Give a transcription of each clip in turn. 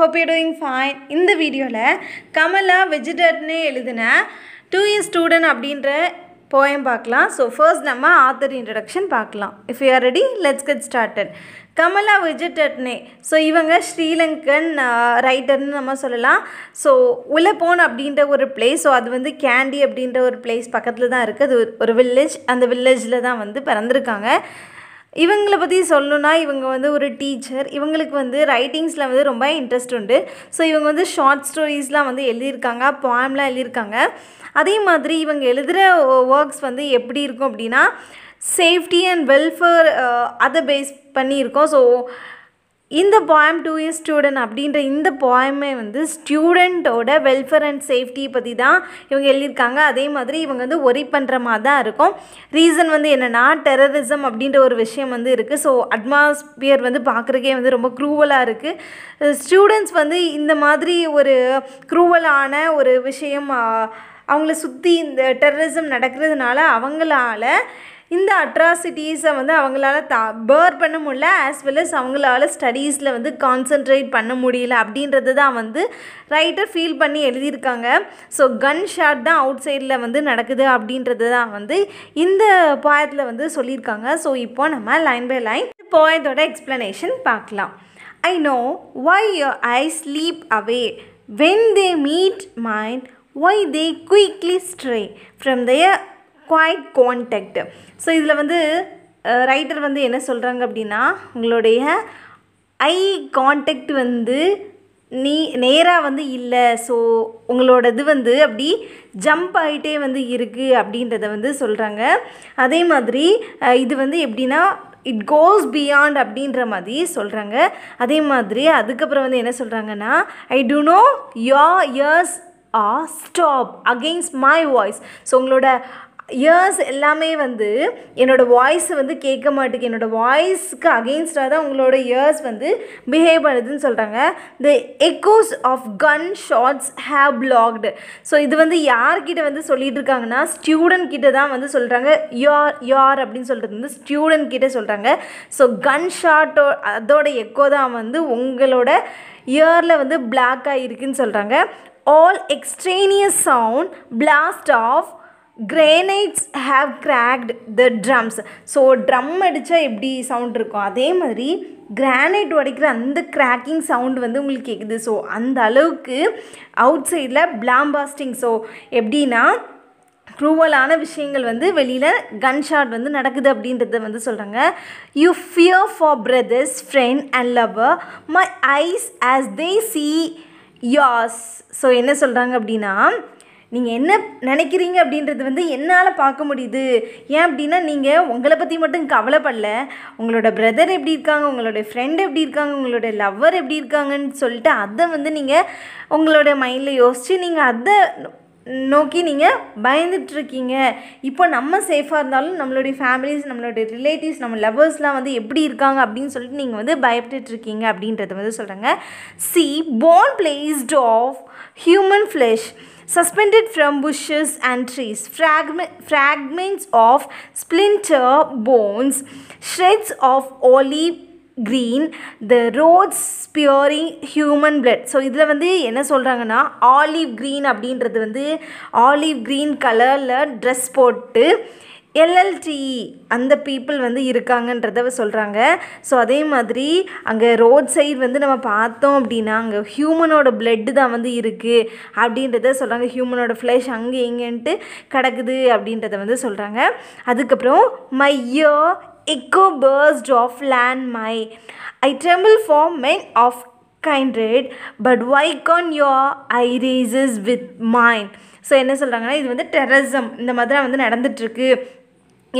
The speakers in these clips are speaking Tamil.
ஹோப் யூ டூயிங் ஃபைன் இந்த வீடியோவில் கமலா வெஜிடட்னு எழுதின டூ இயர் ஸ்டூடெண்ட் அப்படின்ற போயம் பார்க்கலாம் ஸோ ஃபர்ஸ்ட் நம்ம ஆத்தர் இன்ட்ரடக்ஷன் பார்க்கலாம் if you are ready let's get started Kamala விஜிடட்னே ஸோ இவங்க ஸ்ரீலங்கன் ரைட்டர்னு நம்ம சொல்லலாம் ஸோ உலப்போன் அப்படின்ற ஒரு பிளேஸ் ஸோ அது வந்து கேண்டி அப்படின்ற ஒரு பிளேஸ் பக்கத்தில் தான் இருக்குது அது ஒரு வில்லேஜ் அந்த வில்லேஜில் தான் வந்து பிறந்திருக்காங்க இவங்களை பற்றி சொல்லணுன்னா இவங்க வந்து ஒரு டீச்சர் இவங்களுக்கு வந்து ரைட்டிங்ஸில் வந்து ரொம்ப இன்ட்ரெஸ்ட் உண்டு ஸோ இவங்க வந்து ஷார்ட் ஸ்டோரிஸ்லாம் வந்து எழுதியிருக்காங்க பாயம்லாம் எழுதியிருக்காங்க அதே மாதிரி இவங்க எழுதுகிற ஒர்க்ஸ் வந்து எப்படி இருக்கும் அப்படின்னா சேஃப்டி அண்ட் வெல்ஃபேர் அதை பேஸ் பண்ணியிருக்கோம் ஸோ இந்த பாயம் டூ இயர் ஸ்டூடெண்ட் அப்படின்ற இந்த பாயமே வந்து ஸ்டூடெண்ட்டோட வெல்ஃபேர் அண்ட் சேஃப்டி பற்றி தான் இவங்க எழுதியிருக்காங்க அதே மாதிரி இவங்க வந்து ஒரி பண்ணுற மாதிரி தான் இருக்கும் ரீசன் வந்து என்னென்னா டெரரிசம் அப்படின்ற ஒரு விஷயம் வந்து இருக்குது ஸோ அட்மாஸ்பியர் வந்து பார்க்குறக்கே வந்து ரொம்ப க்ரூவலாக இருக்குது ஸ்டூடெண்ட்ஸ் வந்து இந்த மாதிரி ஒரு க்ரூவலான ஒரு விஷயம் அவங்கள சுற்றி இந்த டெரரிசம் நடக்கிறதுனால அவங்களால இந்த அட்ராசிட்டிஸை வந்து அவங்களால தா பேர் பண்ண முடியல ஆஸ் வெல் அஸ் அவங்களால ஸ்டடீஸில் வந்து கான்சென்ட்ரேட் பண்ண முடியல அப்படின்றது தான் வந்து ரைட்டர் ஃபீல் பண்ணி எழுதியிருக்காங்க ஸோ கன் ஷாட் தான் அவுட் சைடில் வந்து நடக்குது அப்படின்றது தான் வந்து இந்த பாயத்தில் வந்து சொல்லியிருக்காங்க ஸோ இப்போ நம்ம லைன் பை லைன் பாயத்தோட எக்ஸ்ப்ளனேஷன் பார்க்கலாம் I know why I sleep away when they meet mind why they quickly stray from their quiet contact so இதில் வந்து ரைட்டர் வந்து என்ன சொல்கிறாங்க அப்படின்னா உங்களுடைய ஐ கான்டெக்ட் வந்து நீ நேராக வந்து இல்லை ஸோ உங்களோட இது வந்து அப்படி ஜம்ப் ஆகிட்டே வந்து இருக்குது அப்படின்றத வந்து சொல்கிறாங்க அதே மாதிரி இது வந்து எப்படின்னா இட் கோஸ் பியாண்ட் அப்படின்ற மாதிரி சொல்கிறாங்க அதே மாதிரி அதுக்கப்புறம் வந்து என்ன சொல்கிறாங்கன்னா I do know your ears are stop against my voice so உங்களோட இயர்ஸ் எல்லாமே வந்து என்னோடய வாய்ஸ் வந்து கேட்க மாட்டேங்கு என்னோடய வாய்ஸ்க்கு அகெயின்ஸ்டாக தான் உங்களோட இயர்ஸ் வந்து பிஹேவ் பண்ணுதுன்னு சொல்கிறாங்க the echoes of gun shots have blocked so இது வந்து யார்கிட்ட வந்து சொல்லிகிட்டு இருக்காங்கன்னா ஸ்டூடெண்ட் கிட்ட தான் வந்து சொல்கிறாங்க யார் யார் அப்படின்னு சொல்கிறது வந்து ஸ்டூடெண்ட் கிட்ட சொல்கிறாங்க ஸோ கன் ஷாட்டோ அதோட எக்கோ தான் வந்து உங்களோட இயரில் வந்து பிளாக் ஆகிருக்குன்னு சொல்கிறாங்க all extraneous sound blast of grenades have cracked the drums so drum அடித்தா எப்படி சவுண்ட் இருக்கும் அதே மாதிரி கிரானைட் உடைக்கிற அந்த கிராக்கிங் சவுண்ட் வந்து உங்களுக்கு கேட்குது ஸோ அந்த அளவுக்கு அவுட் சைடில் பிளாம்பாஸ்டிங் ஸோ எப்படின்னா குரூவலான விஷயங்கள் வந்து வெளியில் கன் ஷாட் வந்து நடக்குது அப்படின்றத வந்து சொல்கிறாங்க you fear for brothers friend and lover my eyes as they see yours so என்ன சொல்கிறாங்க அப்படின்னா நீங்கள் என்ன நினைக்கிறீங்க அப்படின்றது வந்து என்னால் பார்க்க முடியுது ஏன் அப்படின்னா நீங்கள் உங்களை பற்றி மட்டும் கவலைப்படல உங்களோட பிரதர் எப்படி இருக்காங்க உங்களோட ஃப்ரெண்டு எப்படி இருக்காங்க உங்களோட லவ்வர் எப்படி இருக்காங்கன்னு சொல்லிட்டு அதை வந்து நீங்கள் உங்களோட மைண்டில் யோசித்து நீங்கள் அதை நோக்கி நீங்கள் பயந்துட்டுருக்கீங்க இப்போ நம்ம சேஃபாக இருந்தாலும் நம்மளுடைய ஃபேமிலிஸ் நம்மளுடைய ரிலேட்டிவ்ஸ் நம்ம லவ்வர்ஸ்லாம் வந்து எப்படி இருக்காங்க அப்படின்னு சொல்லிட்டு நீங்கள் வந்து பயப்பட்டுருக்கீங்க அப்படின்றத வந்து சொல்கிறாங்க see bone blast of human flesh suspended from bushes and trees, fragment, fragments of splinter bones, shreds of olive green, the roads spewing human blood. So இதில் வந்து என்ன சொல்கிறாங்கன்னா ஆலிவ் க்ரீன் அப்படின்றது வந்து ஆலிவ் க்ரீன் கலரில் ட்ரெஸ் போட்டு எல்எல்டிஇ e அந்த பீப்புள் வந்து இருக்காங்கன்றத சொல்கிறாங்க ஸோ அதே மாதிரி அங்கே ரோட் சைடு வந்து நம்ம பார்த்தோம் அப்படின்னா அங்கே ஹியூமனோட பிளட்டு தான் வந்து இருக்குது அப்படின்றத சொல்கிறாங்க ஹியூமனோட ஃப்ளஷ் அங்கே எங்கேன்ட்டு கிடக்குது அப்படின்றத வந்து சொல்கிறாங்க அதுக்கப்புறம் மையோ echo burst of land my eye tremble for men of kindred but why can your eye recess with mind so என்ன சொல்கிறாங்கன்னா இது வந்து டெரரிசம் இந்த மாதிரி வந்து நடந்துகிட்ருக்கு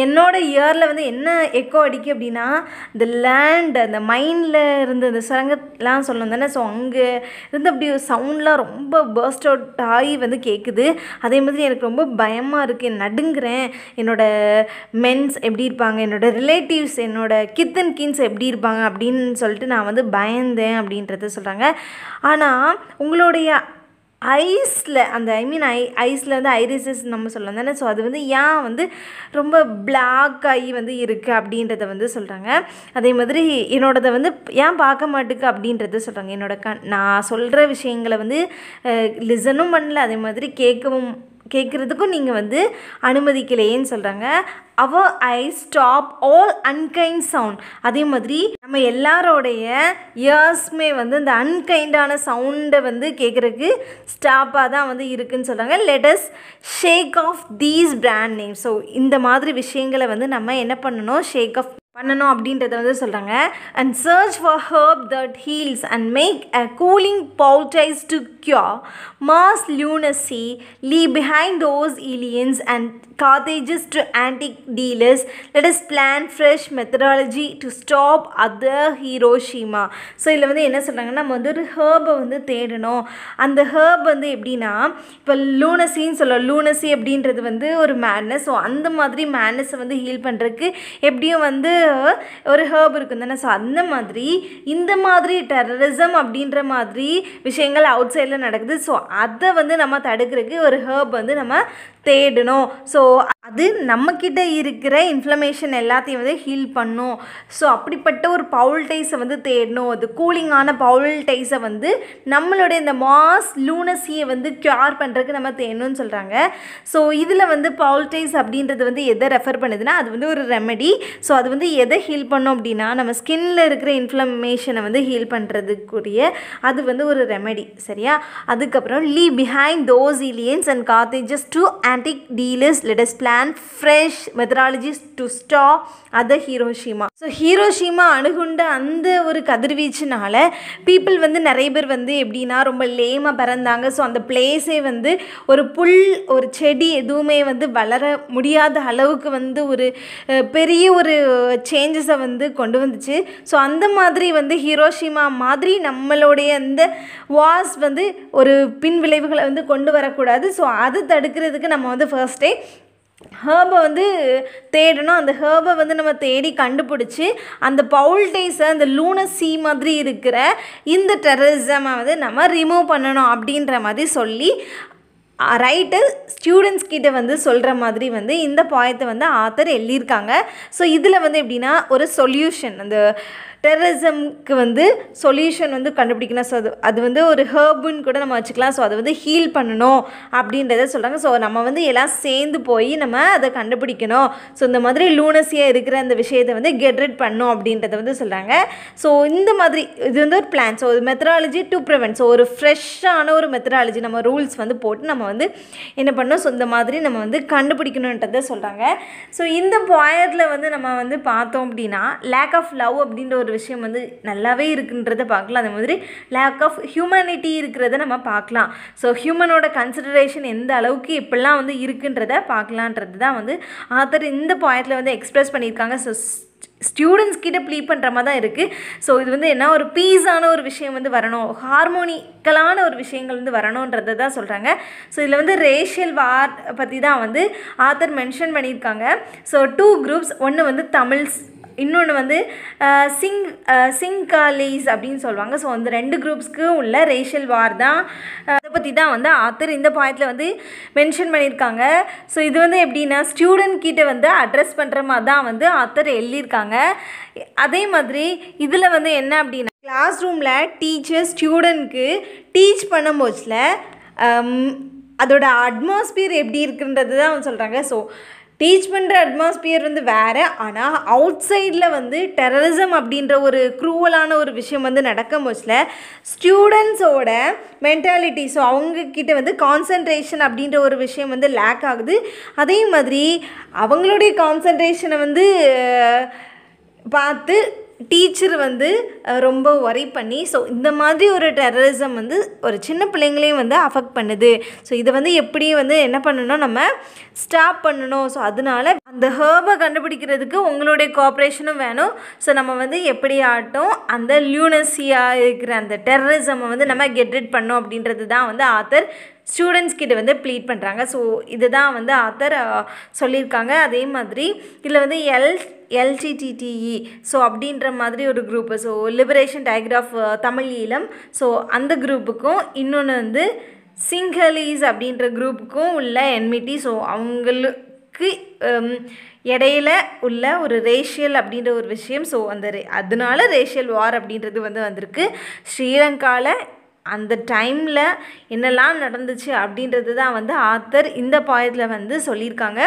என்னோடய இயரில் வந்து என்ன எக்கோ அடிக்கும் அப்படின்னா இந்த லேண்ட் அந்த மைண்டில் இருந்த அந்த சுரங்கம்லாம் சொல்லணும் தானே ஸோ அங்கே இருந்து அப்படி சவுண்ட்லாம் ரொம்ப பேர்ஸ்ட் அவுட் ஆகி வந்து கேட்குது அதே மாதிரி எனக்கு ரொம்ப பயமாக இருக்குது நடுங்கிறேன் என்னோடய மென்ஸ் எப்படி இருப்பாங்க என்னோடய ரிலேட்டிவ்ஸ் என்னோடய கித்தன் கின்ஸ் எப்படி இருப்பாங்க அப்படின்னு சொல்லிட்டு நான் வந்து பயந்தேன் அப்படின்றத சொல்கிறாங்க ஆனால் உங்களுடைய ஐஸில் அந்த ஐ மீன் ஐ ஐஸில் வந்து ஐரிசஸ் நம்ம சொல்லலாம் தானே ஸோ அது வந்து ஏன் வந்து ரொம்ப பிளாக் ஆகி வந்து இருக்குது அப்படின்றத வந்து சொல்கிறாங்க அதே மாதிரி என்னோடத வந்து ஏன் பார்க்க மாட்டுக்கு அப்படின்றத சொல்கிறாங்க என்னோட க நான் சொல்கிற விஷயங்களை வந்து லிசனும் பண்ணல அதே மாதிரி கேட்கவும் கேட்குறதுக்கும் நீங்கள் வந்து அனுமதிக்கலையேன்னு சொல்கிறாங்க அவர் I stop all unkind sound அதே மாதிரி நம்ம எல்லாரோடைய இயர்ஸ்மே வந்து இந்த அன்கைண்டான சவுண்டை வந்து கேட்குறதுக்கு ஸ்டாப்பாக தான் வந்து இருக்குதுன்னு சொல்கிறாங்க let's shake off these brand name so இந்த மாதிரி விஷயங்களை வந்து நம்ம என்ன பண்ணணும் ஷேக் ஆஃப் பண்ணணும் அப்படின்றத வந்து சொல்கிறாங்க and search for herb that heals and make a cooling poultice to cure mass lunacy leave behind those aliens and cottages to antique dealers let us plan fresh methodology to stop other Hiroshima so இதில் வந்து என்ன சொல்கிறாங்கன்னா நம்ம வந்து ஒரு ஹேர்பை வந்து தேடணும் அந்த ஹேர்ப் வந்து எப்படின்னா இப்போ லூனசின்னு சொல்லலாம் லூனசி அப்படின்றது வந்து ஒரு மேட்னஸ் ஸோ அந்த மாதிரி மேட்னஸை வந்து ஹீல் பண்ணுறதுக்கு எப்படியும் வந்து ஒரு ஹேர்ப் இருக்கும் தானே ஸோ அந்த மாதிரி இந்த மாதிரி டெரரிசம் அப்படின்ற மாதிரி விஷயங்கள் அவுட் சைடில் நடக்குது ஸோ அதை வந்து நம்ம தடுக்கிறதுக்கு ஒரு ஹேர்ப் வந்து நம்ம தேடணும் ஸோ அது நம்மக்கிட்ட இருக்கிற இன்ஃப்ளமேஷன் எல்லாத்தையும் வந்து ஹீல் பண்ணும் ஸோ அப்படிப்பட்ட ஒரு பவுல் டைஸை வந்து தேடணும் அது கூலிங்கான பவுல் டைஸை வந்து நம்மளுடைய இந்த மாஸ் லூனஸியை வந்து க்யூர் பண்ணுறதுக்கு நம்ம தேடணும்னு சொல்கிறாங்க ஸோ இதில் வந்து பவுல் டைஸ் அப்படின்றது வந்து எதை ரெஃபர் பண்ணுதுன்னா அது வந்து ஒரு ரெமெடி ஸோ அது வந்து எதை ஹீல் பண்ணோம் அப்படின்னா நம்ம ஸ்கின்னில் இருக்கிற இன்ஃப்ளமேஷனை வந்து ஹீல் பண்ணுறதுக்குரிய அது வந்து ஒரு ரெமெடி சரியா அதுக்கப்புறம் leave behind those aliens and cottages to antique dealers let's plan and fresh methodologies to stop other Hiroshima. So Hiroshima அணுகுண்ட அந்த ஒரு கதிர்வீச்சுனால பீப்புள் வந்து நிறைய பேர் வந்து எப்படின்னா ரொம்ப லேமாக பிறந்தாங்க ஸோ அந்த பிளேஸே வந்து ஒரு புல் ஒரு செடி எதுவுமே வந்து வளர முடியாத அளவுக்கு வந்து ஒரு பெரிய ஒரு சேஞ்சஸை வந்து கொண்டு வந்துச்சு ஸோ அந்த மாதிரி வந்து ஹீரோஷிமா மாதிரி நம்மளுடைய அந்த வாஸ் வந்து ஒரு பின் விளைவுகளை வந்து கொண்டு வரக்கூடாது ஸோ அதை தடுக்கிறதுக்கு நம்ம வந்து ஃபர்ஸ்டே ஹேர்பை வந்து தேடணும் அந்த ஹேர்பை வந்து நம்ம தேடி கண்டுபிடிச்சி அந்த பவுல்டேஸை அந்த லூனசி மாதிரி இருக்கிற இந்த டெரரிசமை வந்து நம்ம ரிமூவ் பண்ணணும் அப்படின்ற மாதிரி சொல்லி ரைட்டர் ஸ்டூடெண்ட்ஸ் கிட்ட வந்து சொல்கிற மாதிரி வந்து இந்த பாயத்தை வந்து ஆத்தர் எழுதியிருக்காங்க ஸோ இதில் வந்து எப்படின்னா ஒரு சொல்யூஷன் அந்த டெரரிசம்க்கு வந்து சொல்யூஷன் வந்து கண்டுபிடிக்கணும் ஸோ அது அது வந்து ஒரு ஹேர்புன்னு கூட நம்ம வச்சுக்கலாம் ஸோ அதை வந்து ஹீல் பண்ணணும் அப்படின்றத சொல்கிறாங்க ஸோ நம்ம வந்து எல்லாம் சேர்ந்து போய் நம்ம அதை கண்டுபிடிக்கணும் ஸோ இந்த மாதிரி லூனஸியாக இருக்கிற அந்த விஷயத்தை வந்து கெட்ரெட் பண்ணும் அப்படின்றத வந்து சொல்கிறாங்க ஸோ இந்த மாதிரி இது வந்து ஒரு பிளான் ஸோ ஒரு மெத்தடாலஜி டு ப்ரிவென்ட் ஸோ ஒரு ஃப்ரெஷ்ஷான ஒரு மெத்தடாலஜி நம்ம ரூல்ஸ் வந்து போட்டு நம்ம வந்து என்ன பண்ணோம் ஸோ இந்த மாதிரி நம்ம வந்து கண்டுபிடிக்கணுன்றத சொல்கிறாங்க ஸோ இந்த பாயரில் வந்து நம்ம வந்து பார்த்தோம் அப்படின்னா லேக் ஆஃப் லவ் அப்படின்ற ஒரு ஒரு விஷயம் வந்து நல்லாவே இருக்குன்றதை பார்க்கலாம் அந்த மாதிரி லேக் ஆஃப் ஹியூமனிட்டி இருக்கிறத நம்ம பார்க்கலாம் ஸோ ஹியூமனோட கன்சிடரேஷன் எந்த அளவுக்கு இப்படிலாம் வந்து இருக்குன்றத பார்க்கலான்றது தான் வந்து ஆத்தர் இந்த பாயிண்டில் வந்து எக்ஸ்ப்ரெஸ் பண்ணியிருக்காங்க ஸோ ஸ்டூடெண்ட்ஸ் ப்ளீ பண்ணுற மாதிரி தான் இருக்குது ஸோ இது வந்து என்ன ஒரு பீஸான ஒரு விஷயம் வந்து வரணும் ஹார்மோனிக்கலான ஒரு விஷயங்கள் வந்து வரணுன்றதை தான் சொல்கிறாங்க ஸோ இதில் வந்து ரேஷியல் வார் பற்றி தான் வந்து ஆத்தர் மென்ஷன் பண்ணியிருக்காங்க ஸோ டூ குரூப்ஸ் ஒன்று வந்து தமிழ்ஸ் இன்னொன்று வந்து சிங் சிங்காலிஸ் அப்படின்னு சொல்லுவாங்க ஸோ அந்த ரெண்டு குரூப்ஸ்க்கும் உள்ள ரேஷியல் வார் தான் அதை பற்றி தான் வந்து ஆத்தர் இந்த பாயத்தில் வந்து மென்ஷன் பண்ணியிருக்காங்க ஸோ இது வந்து எப்படின்னா ஸ்டூடெண்ட் கிட்டே வந்து அட்ரஸ் பண்ணுற மாதிரி தான் வந்து ஆத்தர் எழுதியிருக்காங்க அதே மாதிரி இதில் வந்து என்ன அப்படின்னா கிளாஸ் ரூமில் டீச்சர் ஸ்டூடெண்ட்க்கு டீச் பண்ணும்போதில் அதோட அட்மாஸ்பியர் எப்படி இருக்குன்றது தான் சொல்கிறாங்க ஸோ டீச் பண்ணுற அட்மாஸ்பியர் வந்து வேறு ஆனால் அவுட் சைடில் வந்து டெரரிசம் அப்படின்ற ஒரு க்ரூவலான ஒரு விஷயம் வந்து நடக்கும் போச்சில் ஸ்டூடெண்ட்ஸோட மென்டாலிட்டி ஸோ அவங்கக்கிட்ட வந்து கான்சன்ட்ரேஷன் அப்படின்ற ஒரு விஷயம் வந்து லேக் ஆகுது அதே மாதிரி அவங்களுடைய கான்சன்ட்ரேஷனை வந்து பார்த்து டீச்சர் வந்து ரொம்ப ஒரி பண்ணி ஸோ இந்த மாதிரி ஒரு டெரரிசம் வந்து ஒரு சின்ன பிள்ளைங்களையும் வந்து அஃபெக்ட் பண்ணுது ஸோ இதை வந்து எப்படி வந்து என்ன பண்ணணும் நம்ம ஸ்டாப் பண்ணணும் ஸோ அதனால அந்த ஹேர்பை கண்டுபிடிக்கிறதுக்கு உங்களுடைய கோஆப்ரேஷனும் வேணும் ஸோ நம்ம வந்து எப்படியாட்டும் அந்த லியூனஸியாக இருக்கிற அந்த டெரரிசம் வந்து நம்ம கெட்ரிட் பண்ணோம் அப்படின்றது தான் வந்து ஆத்தர் ஸ்டூடெண்ட்ஸ் கிட்ட வந்து ப்ளீட் பண்ணுறாங்க ஸோ இதுதான் வந்து ஆத்தர் சொல்லியிருக்காங்க அதே மாதிரி இதில் வந்து எல் எல்டிடிடிஇ ஸோ அப்படின்ற மாதிரி ஒரு group so liberation tiger of Tamil Eelam so அந்த குரூப்புக்கும் இன்னொன்று வந்து சிங்களீஸ் அப்படின்ற குரூப்புக்கும் உள்ள என்மிட்டி ஸோ அவங்களுக்கு um, இடையில உள்ள ஒரு ரேஷியல் அப்படின்ற ஒரு விஷயம் ஸோ அந்த ரே அதனால ரேஷியல் வார் அப்படின்றது வந்து வந்திருக்கு ஸ்ரீலங்காவில் அந்த டைமில் என்னெல்லாம் நடந்துச்சு அப்படின்றது தான் வந்து ஆத்தர் இந்த பாயத்தில் வந்து சொல்லியிருக்காங்க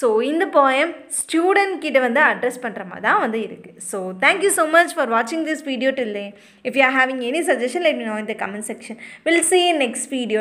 ஸோ இந்த போயம் ஸ்டூடெண்ட் கிட்ட வந்து அட்ரஸ் பண்ணுற மாதிரி தான் வந்து இருக்குது so thank you so much for வாட்சிங் திஸ் வீடியோ டில்லே if you are having any suggestion let know இந்த comment section will see next video